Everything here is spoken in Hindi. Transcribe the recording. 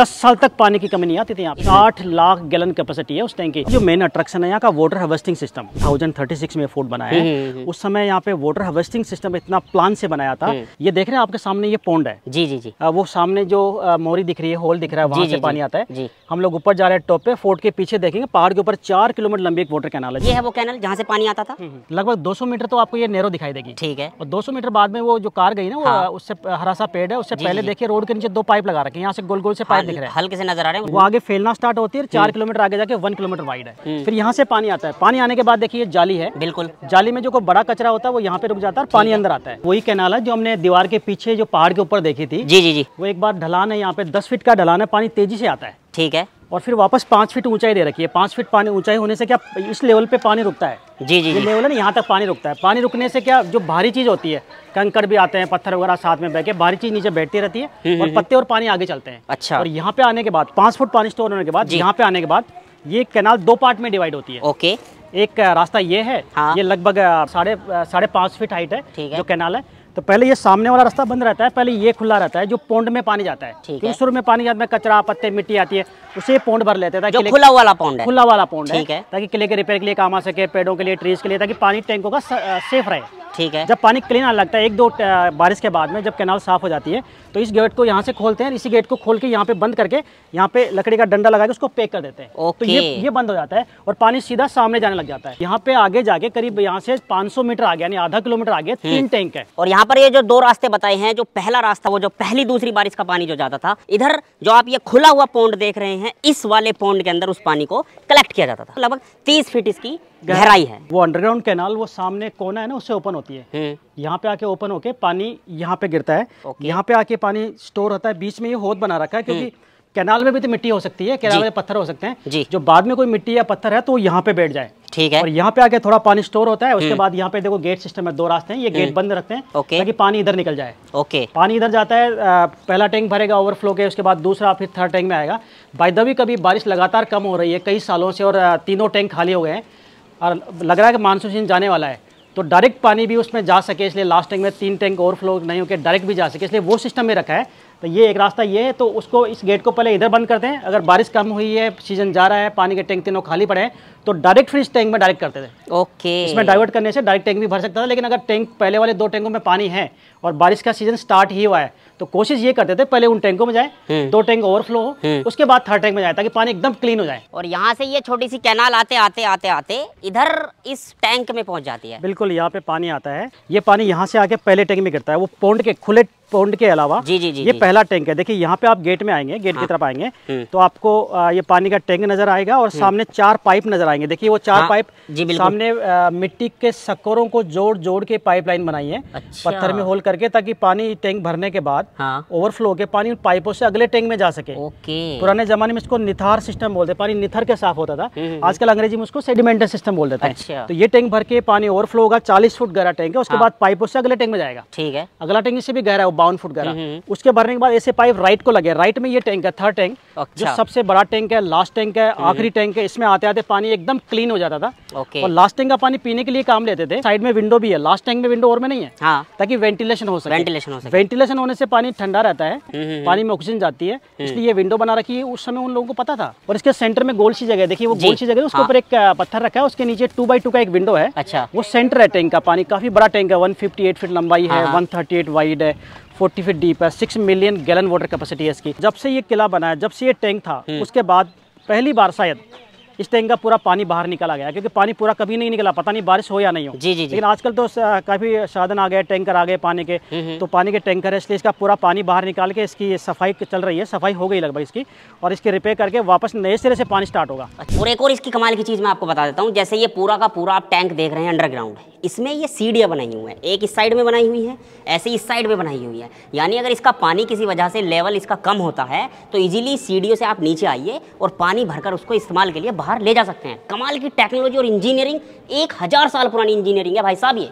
दस साल तक पानी की कमी नहीं आती थी यहाँ आठ लाख गैलन कैपेसिटी है उस टैंक की जो मेन अट्रैक्शन है यहाँ का water harvesting system thousand thirty six में फोर्ट बनाया है हम्म, हम्म, हम्म। उस समय यहाँ पे वाटर हार्वेस्टिंग सिस्टम इतना प्लान से बनाया था ये देख रहे हैं आपके सामने ये पोंड है जी जी जी वो सामने जो मोरी दिख रही है होल दिख रहा है वहाँ से पानी आता है हम लोग ऊपर जा रहे हैं टॉप पे फोर्ट के पीछे देखेंगे पहाड़ के ऊपर चार किलोमीटर लंबी एक वाटर कैनाल है ये है वो कैनल जहाँ से पानी आता था लगभग दो मीटर तो आपको ये नेरो दिखाई देगी ठीक है और दो मीटर बाद में वो जो कार गई ना वो हाँ। उससे हरा सा पेड़ है उससे पहले देखिए रोड के नीचे दो पाइप लगा रखे यहाँ से गोल गोल से हाँ, पाइप दिख हल्के से नजर आ रहे हैं वो आगे फैलना स्टार्ट होती है चार हम्म। किलोमीटर आगे जाके वन किलोमीटर वाइड है हम्म। फिर यहाँ से पानी आता है पानी आने के बाद देखिए जाली है बिल्कुल जाली में जो बड़ा कचरा होता है वो यहाँ पे रुक जाता है पानी अंदर आता है वही कैनाल है जो हमने दीवार के पीछे जो पहाड़ के ऊपर देखी थी जी जी जी वो एक बार ढलान है यहाँ पे दस फीट का ढलान है पानी तेजी से आता है ठीक है और फिर वापस पाँच फीट ऊंचाई दे रखी है पाँच फीट पानी ऊंचाई होने से क्या इस लेवल पे पानी रुकता है जी जी, जी। लेवल है ना यहाँ तक पानी रुकता है पानी रुकने से क्या जो भारी चीज़ होती है कंकड़ भी आते हैं पत्थर वगैरह साथ में बह के भारी चीज़ नीचे बैठती रहती है हम्म, हम्म, और हम्म। पत्ते और पानी आगे चलते हैं अच्छा और यहाँ पे आने के बाद पाँच फुट पानी स्टोर होने के बाद यहाँ पे आने के बाद ये कैनाल दो पार्ट में डिवाइड होती है ओके एक रास्ता ये है हाँ। ये लगभग साढ़े साढ़े पाँच फीट हाइट है, है जो कैनाल है तो पहले ये सामने वाला रास्ता बंद रहता है पहले ये खुला रहता है जो पोंड में पानी जाता है क्योंकि में पानी जाता है कचरा पत्ते मिट्टी आती है उसे पोंड भर लेते हैं खुला वाला पौंड खुला वाला पोंड है ताकि किले के रिपेयर के लिए काम आ सके पेड़ों के लिए ट्रीज के लिए ताकि पानी टैंकों का सेफ रहे ठीक है जब पानी क्लीन आने लगता है एक दो बारिश के बाद में जब कैनाल साफ हो जाती है तो इस गेट को यहाँ से खोलते हैं इसी गेट को खोल के यहाँ पे बंद करके यहाँ पे लकड़ी का डंडा लगा के उसको पैक कर देते हैं तो ये ये बंद हो जाता है और पानी सीधा सामने जाने लग जाता है यहाँ पे आगे जाके करीब यहाँ से पांच मीटर आगे यानी आधा किलोमीटर आगे तीन टैंक है और यहाँ पर ये जो दो रास्ते बताए हैं जो पहला रास्ता वो जो पहली दूसरी बारिश का पानी जो जाता था इधर जो आप ये खुला हुआ पौंड देख रहे हैं इस वाले पौंड के अंदर उस पानी को कलेक्ट किया जाता था लगभग तीस फीट इसकी गहराई है वो अंडरग्राउंड कैनाल वो सामने कोना है ना उससे ओपन होती है हम्म। यहाँ पे आके ओपन होके पानी यहाँ पे गिरता है यहाँ पे आके पानी स्टोर होता है बीच में ये होद बना रखा है क्योंकि कैनाल हम्म। में भी तो मिट्टी हो सकती है कैनाल में पत्थर हो सकते हैं जी जो बाद में कोई मिट्टी या पत्थर है तो यहाँ पे बैठ जाए ठीक है और यहाँ पे आके थोड़ा पानी स्टोर होता है उसके हम्म। बाद यहाँ पे देखो गेट सिस्टम है दो रास्ते हैं ये गेट बंद रखते हैं ओके ताकि पानी इधर निकल जाए ओके पानी इधर जाता है पहला टैंक भरेगा ओवरफ्लो के उसके बाद दूसरा फिर थर्ड टैंक में आएगा बाई दबी कभी बारिश लगातार कम हो रही है कई सालों से और तीनों टैंक खाली हो गए हैं और लग रहा है कि मानसून सीजन जाने वाला है तो डायरेक्ट पानी भी उसमें जा सके इसलिए लास्ट टैंक में तीन टैंक ओवरफ्लो नहीं होकर डायरेक्ट भी जा सके इसलिए वो सिस्टम में रखा है तो ये एक रास्ता ये है तो उसको इस गेट को पहले इधर बंद करते हैं अगर बारिश कम हुई है सीजन जा रहा है पानी के टैंक तीनों खाली पड़े हैं तो डायरेक्ट फिर इस टैंक में डायरेक्ट करते थे ओके इसमें डाइवर्ट करने से डायरेक्ट टैंक भी भर सकता था लेकिन अगर टैंक पहले वाले दो टैंकों में पानी है और बारिश का सीजन स्टार्ट ही हुआ है तो कोशिश ये करते थे पहले उन टैंकों में जाए हम्म। दो टैंक ओवरफ्लो हो हम्म। उसके बाद थर्ड टैंक में जाए ताकि पानी एकदम क्लीन हो जाए और यहाँ से ये छोटी सी कैनाल आते आते आते आते इधर इस टैंक में पहुंच जाती है बिल्कुल यहाँ पे पानी आता है ये पानी यहाँ से आके पहले टैंक में गिरता है वो पोंड के खुले पौंड के अलावा जी जी जी ये जी। पहला टैंक है देखिए यहाँ पे आप गेट में आएंगे गेट हाँ। की तरफ आएंगे हम्म। तो आपको ये पानी का टैंक नजर आएगा और हम्म। सामने चार पाइप नजर आएंगे देखिए वो चार हाँ। पाइप सामने मिट्टी के सक्करों को जोड़ जोड़ के पाइपलाइन बनाई है अच्छा। पत्थर में होल करके ताकि पानी टैंक भरने के बाद हाँ। ओवरफ्लो के पानी पाइपों से अगले टैंक में जा सके पुराने जमाने में इसको निथार सिस्टम बोलते पानी निथर के साफ होता था हम्म, आजकल अंग्रेजी में उसको सेडिमेंटर सिस्टम बोल देते हैं अच्छा। तो ये टैंक भर के पानी ओवरफ्लो होगा चालीस फुट गहरा टैंक है उसके हाँ। बाद पाइपों से अगले टैंक में जाएगा ठीक है अगला टैंक इससे भी गहरा बावन फुट गहरा उसके भरने के बाद ऐसे पाइप राइट को लगे राइट में ये टैंक है थर्ड टैंक अच्छा। जो सबसे बड़ा टैंक है लास्ट टैंक है हम्म। आखिरी टैंक है इसमें आते आते पानी एकदम क्लीन हो जाता था और लास्ट टैंक का पानी पीने के लिए काम लेते थे साइड में विंडो भी है लास्ट टैंक में विंडो और में नहीं है हाँ। ताकि वेंटिलेशन हो सके वेंटिलेशन हो सके वेंटिलेशन होने से पानी ठंडा रहता है हम्म, हम्म, पानी में ऑक्सीजन जाती है इसलिए ये विंडो बना रखी है उस समय उन लोगों को पता था और इसके सेंटर में गोल सी जगह देखिए वो गोल सी जगह उसके हाँ। ऊपर एक पत्थर रखा है उसके नीचे टू बाई टू का एक विंडो है अच्छा वो सेंटर है टैंक का पानी काफी बड़ा टैंक है वन फिफ्टी एट फीट लंबाई है वन थर्टी एट वाइड है 40 फीट डीप है six million gallon water capacity है इसकी जब से ये किला बना है जब से ये टैंक था हम्म। उसके बाद पहली बार शायद इस टैंक का पूरा पानी बाहर निकला गया क्योंकि पानी पूरा कभी नहीं निकला पता नहीं बारिश हो या नहीं हो जी जी लेकिन आजकल तो काफी साधन आ गए टैंकर आ गए पानी के हम्म, हम्म। तो पानी के टैंकर है इसलिए इसका पूरा पानी बाहर निकाल के इसकी सफाई चल रही है सफाई हो गई लगभग इसकी और इसकी रिपेयर करके वापस नए सिरे से पानी स्टार्ट होगा अच्छा, और एक और इसकी कमाल की चीज़ मैं आपको बता देता हूँ जैसे ये पूरा का पूरा आप टैंक देख रहे हैं अंडरग्राउंड है इसमें ये सीढ़ियाँ बनाई हुई हैं एक इस साइड में बनाई हुई है ऐसे इस साइड में बनाई हुई है यानी अगर इसका पानी किसी वजह से लेवल इसका कम होता है तो ईजिली सीढ़ियों से आप नीचे आइए और पानी भरकर उसको इस्तेमाल के लिए बाहर ले जा सकते हैं कमाल की टेक्नोलॉजी और इंजीनियरिंग एक हज़ार साल पुरानी इंजीनियरिंग है भाई साहब ये